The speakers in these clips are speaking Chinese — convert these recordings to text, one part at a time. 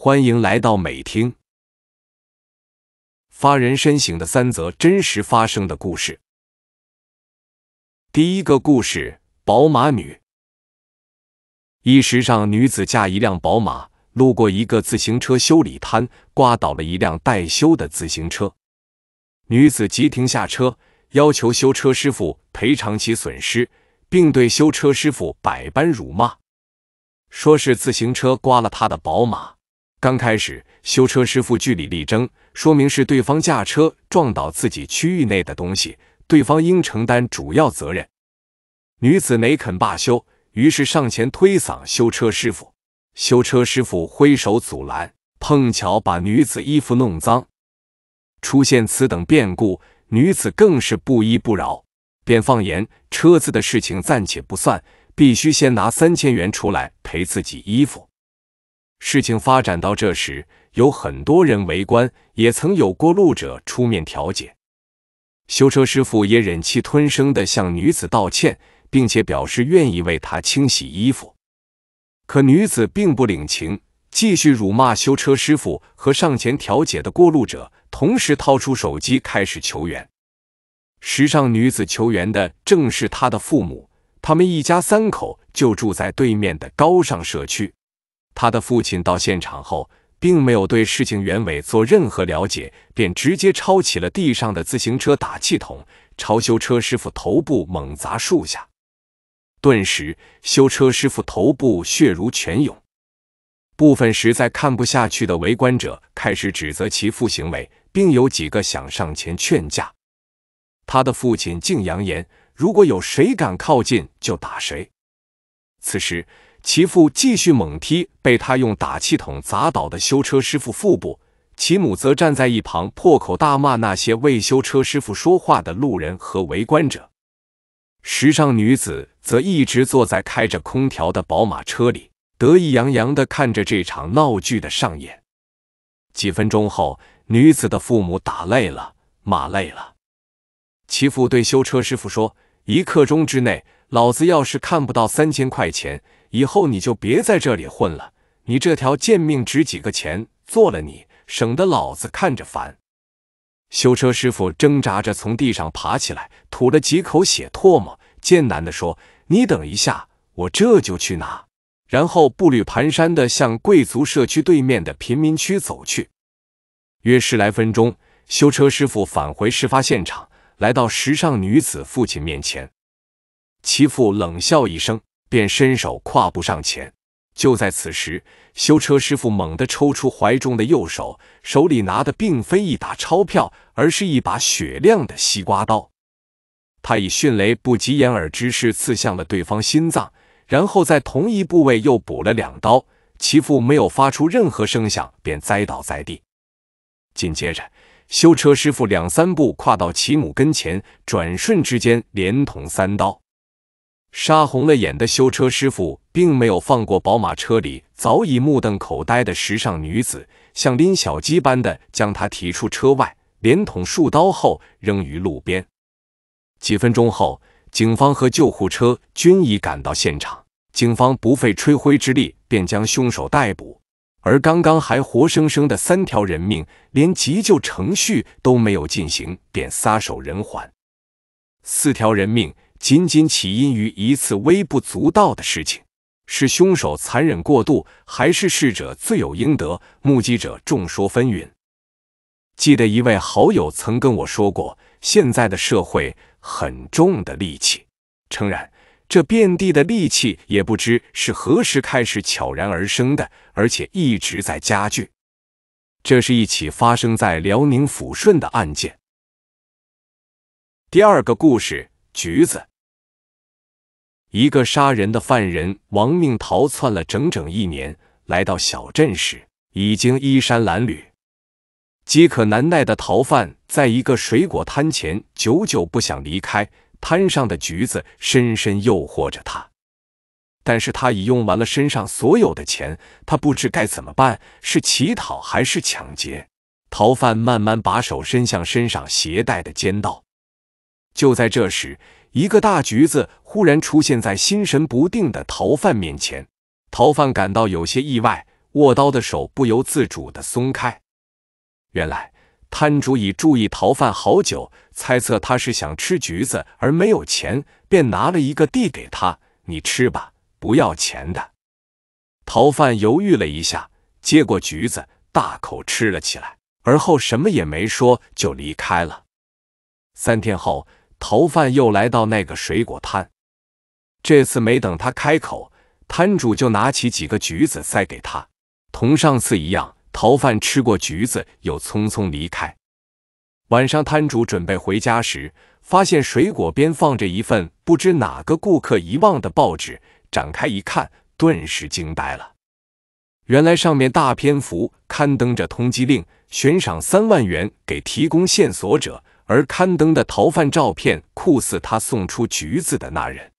欢迎来到美听，发人深省的三则真实发生的故事。第一个故事：宝马女，一时尚女子驾一辆宝马路过一个自行车修理摊，刮倒了一辆待修的自行车。女子急停下车，要求修车师傅赔偿其损失，并对修车师傅百般辱骂，说是自行车刮了他的宝马。刚开始，修车师傅据理力争，说明是对方驾车撞倒自己区域内的东西，对方应承担主要责任。女子没肯罢休，于是上前推搡修车师傅，修车师傅挥手阻拦，碰巧把女子衣服弄脏。出现此等变故，女子更是不依不饶，便放言：车子的事情暂且不算，必须先拿三千元出来赔自己衣服。事情发展到这时，有很多人围观，也曾有过路者出面调解。修车师傅也忍气吞声地向女子道歉，并且表示愿意为她清洗衣服。可女子并不领情，继续辱骂修车师傅和上前调解的过路者，同时掏出手机开始求援。时尚女子求援的正是她的父母，他们一家三口就住在对面的高尚社区。他的父亲到现场后，并没有对事情原委做任何了解，便直接抄起了地上的自行车打气筒，朝修车师傅头部猛砸数下。顿时，修车师傅头部血如泉涌。部分实在看不下去的围观者开始指责其父行为，并有几个想上前劝架，他的父亲竟扬言：“如果有谁敢靠近，就打谁。”此时。其父继续猛踢被他用打气筒砸倒的修车师傅腹部，其母则站在一旁破口大骂那些为修车师傅说话的路人和围观者。时尚女子则一直坐在开着空调的宝马车里，得意洋洋地看着这场闹剧的上演。几分钟后，女子的父母打累了，骂累了。其父对修车师傅说：“一刻钟之内，老子要是看不到三千块钱。”以后你就别在这里混了，你这条贱命值几个钱？做了你，省得老子看着烦。修车师傅挣扎着从地上爬起来，吐了几口血唾沫，艰难地说：“你等一下，我这就去拿。”然后步履蹒跚地向贵族社区对面的贫民区走去。约十来分钟，修车师傅返回事发现场，来到时尚女子父亲面前。其父冷笑一声。便伸手跨步上前。就在此时，修车师傅猛地抽出怀中的右手，手里拿的并非一把钞票，而是一把雪亮的西瓜刀。他以迅雷不及掩耳之势刺向了对方心脏，然后在同一部位又补了两刀。其父没有发出任何声响，便栽倒在地。紧接着，修车师傅两三步跨到其母跟前，转瞬之间连捅三刀。杀红了眼的修车师傅并没有放过宝马车里早已目瞪口呆的时尚女子，像拎小鸡般的将她提出车外，连捅数刀后扔于路边。几分钟后，警方和救护车均已赶到现场，警方不费吹灰之力便将凶手逮捕。而刚刚还活生生的三条人命，连急救程序都没有进行便撒手人寰，四条人命。仅仅起因于一次微不足道的事情，是凶手残忍过度，还是逝者罪有应得？目击者众说纷纭。记得一位好友曾跟我说过，现在的社会很重的戾气。诚然，这遍地的戾气也不知是何时开始悄然而生的，而且一直在加剧。这是一起发生在辽宁抚顺的案件。第二个故事。橘子，一个杀人的犯人亡命逃窜了整整一年，来到小镇时已经衣衫褴褛、饥渴难耐的逃犯，在一个水果摊前久久不想离开。摊上的橘子深深诱惑着他，但是他已用完了身上所有的钱，他不知该怎么办，是乞讨还是抢劫？逃犯慢慢把手伸向身上携带的尖刀。就在这时，一个大橘子忽然出现在心神不定的逃犯面前。逃犯感到有些意外，握刀的手不由自主地松开。原来，摊主已注意逃犯好久，猜测他是想吃橘子而没有钱，便拿了一个递给他：“你吃吧，不要钱的。”逃犯犹豫了一下，接过橘子，大口吃了起来，而后什么也没说就离开了。三天后。逃犯又来到那个水果摊，这次没等他开口，摊主就拿起几个橘子塞给他。同上次一样，逃犯吃过橘子，又匆匆离开。晚上，摊主准备回家时，发现水果边放着一份不知哪个顾客遗忘的报纸，展开一看，顿时惊呆了。原来上面大篇幅刊登着通缉令，悬赏三万元给提供线索者。而刊登的逃犯照片酷似他送出橘子的那人。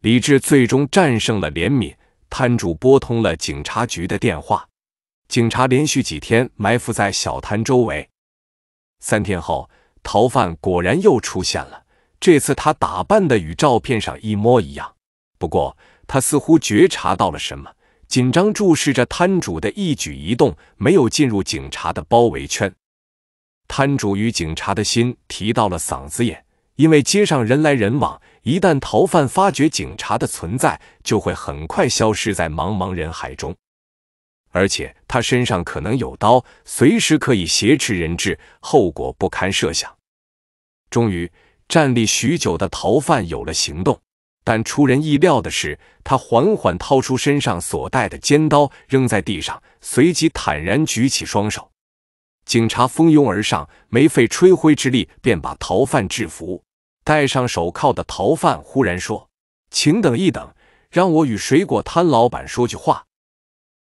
李智最终战胜了怜悯，摊主拨通了警察局的电话。警察连续几天埋伏在小摊周围。三天后，逃犯果然又出现了。这次他打扮的与照片上一模一样，不过他似乎觉察到了什么，紧张注视着摊主的一举一动，没有进入警察的包围圈。摊主与警察的心提到了嗓子眼，因为街上人来人往，一旦逃犯发觉警察的存在，就会很快消失在茫茫人海中。而且他身上可能有刀，随时可以挟持人质，后果不堪设想。终于，站立许久的逃犯有了行动，但出人意料的是，他缓缓掏出身上所带的尖刀，扔在地上，随即坦然举起双手。警察蜂拥而上，没费吹灰之力便把逃犯制服。戴上手铐的逃犯忽然说：“请等一等，让我与水果摊老板说句话。”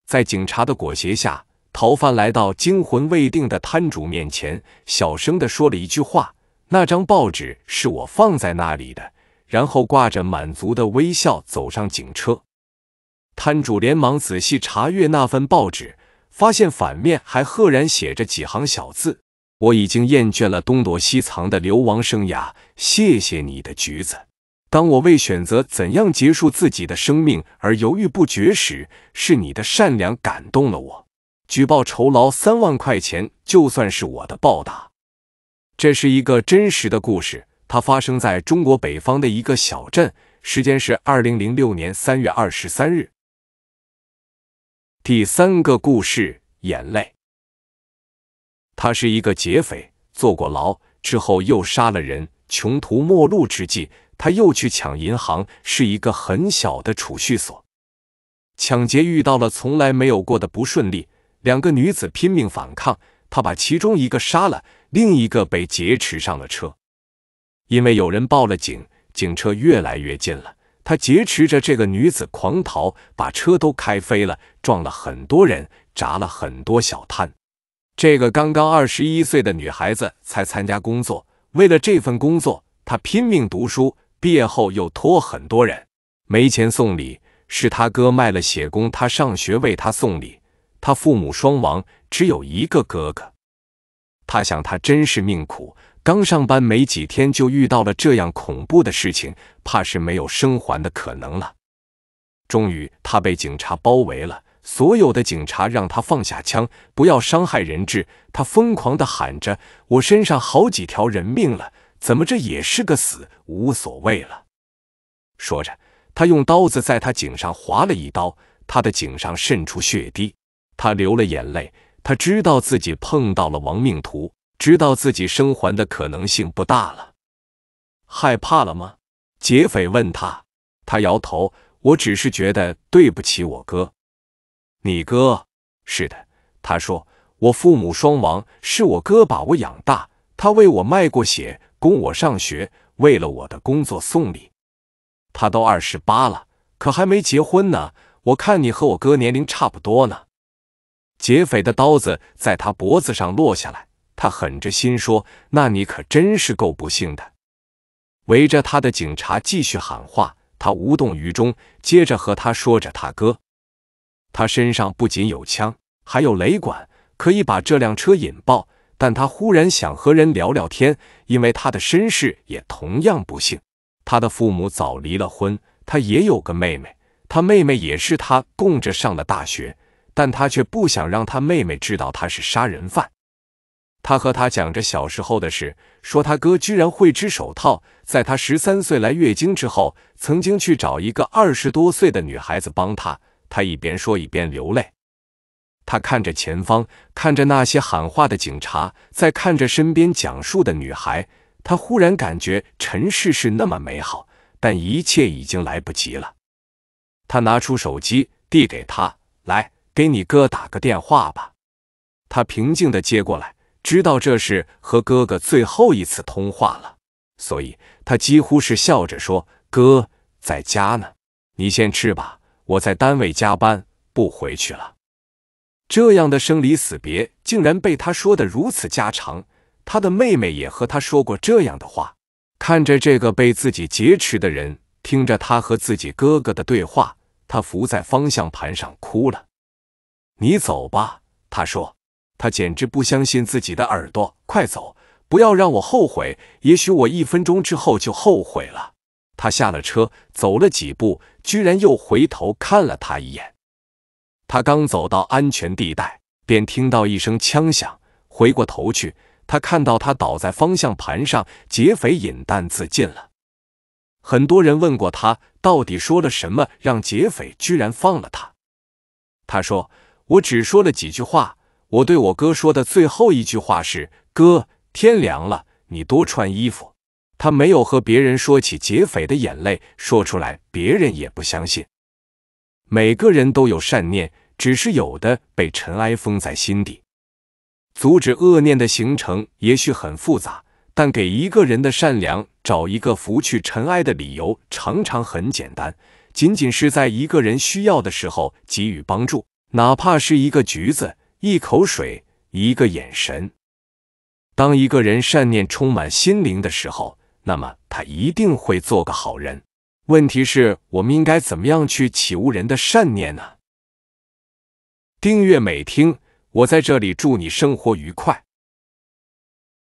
在警察的裹挟下，逃犯来到惊魂未定的摊主面前，小声地说了一句话：“那张报纸是我放在那里的。”然后挂着满足的微笑走上警车。摊主连忙仔细查阅那份报纸。发现反面还赫然写着几行小字：“我已经厌倦了东躲西藏的流亡生涯，谢谢你的橘子。当我为选择怎样结束自己的生命而犹豫不决时，是你的善良感动了我。举报酬劳三万块钱，就算是我的报答。”这是一个真实的故事，它发生在中国北方的一个小镇，时间是二零零六年三月二十三日。第三个故事，眼泪。他是一个劫匪，坐过牢之后又杀了人，穷途末路之际，他又去抢银行，是一个很小的储蓄所。抢劫遇到了从来没有过的不顺利，两个女子拼命反抗，他把其中一个杀了，另一个被劫持上了车。因为有人报了警，警车越来越近了。他劫持着这个女子狂逃，把车都开飞了，撞了很多人，砸了很多小摊。这个刚刚二十一岁的女孩子才参加工作，为了这份工作，她拼命读书，毕业后又托很多人，没钱送礼，是他哥卖了血供她上学，为他送礼。他父母双亡，只有一个哥哥。他想，他真是命苦，刚上班没几天就遇到了这样恐怖的事情，怕是没有生还的可能了。终于，他被警察包围了，所有的警察让他放下枪，不要伤害人质。他疯狂地喊着：“我身上好几条人命了，怎么这也是个死？无所谓了。”说着，他用刀子在他颈上划了一刀，他的颈上渗出血滴，他流了眼泪。他知道自己碰到了亡命徒，知道自己生还的可能性不大了。害怕了吗？劫匪问他。他摇头。我只是觉得对不起我哥。你哥？是的。他说我父母双亡，是我哥把我养大，他为我卖过血，供我上学，为了我的工作送礼。他都二十八了，可还没结婚呢。我看你和我哥年龄差不多呢。劫匪的刀子在他脖子上落下来，他狠着心说：“那你可真是够不幸的。”围着他的警察继续喊话，他无动于衷。接着和他说着他哥，他身上不仅有枪，还有雷管，可以把这辆车引爆。但他忽然想和人聊聊天，因为他的身世也同样不幸。他的父母早离了婚，他也有个妹妹，他妹妹也是他供着上了大学。但他却不想让他妹妹知道他是杀人犯。他和他讲着小时候的事，说他哥居然会织手套。在他十三岁来月经之后，曾经去找一个二十多岁的女孩子帮他。他一边说一边流泪。他看着前方，看着那些喊话的警察，在看着身边讲述的女孩。他忽然感觉尘世是那么美好，但一切已经来不及了。他拿出手机递给他来。给你哥打个电话吧，他平静地接过来，知道这是和哥哥最后一次通话了，所以他几乎是笑着说：“哥，在家呢，你先吃吧，我在单位加班，不回去了。”这样的生离死别竟然被他说得如此家常。他的妹妹也和他说过这样的话。看着这个被自己劫持的人，听着他和自己哥哥的对话，他伏在方向盘上哭了。你走吧，他说，他简直不相信自己的耳朵。快走，不要让我后悔。也许我一分钟之后就后悔了。他下了车，走了几步，居然又回头看了他一眼。他刚走到安全地带，便听到一声枪响。回过头去，他看到他倒在方向盘上，劫匪引弹自尽了。很多人问过他，到底说了什么，让劫匪居然放了他？他说。我只说了几句话，我对我哥说的最后一句话是：“哥，天凉了，你多穿衣服。”他没有和别人说起劫匪的眼泪，说出来别人也不相信。每个人都有善念，只是有的被尘埃封在心底。阻止恶念的形成也许很复杂，但给一个人的善良找一个拂去尘埃的理由，常常很简单，仅仅是在一个人需要的时候给予帮助。哪怕是一个橘子，一口水，一个眼神。当一个人善念充满心灵的时候，那么他一定会做个好人。问题是我们应该怎么样去起悟人的善念呢？订阅美听，我在这里祝你生活愉快。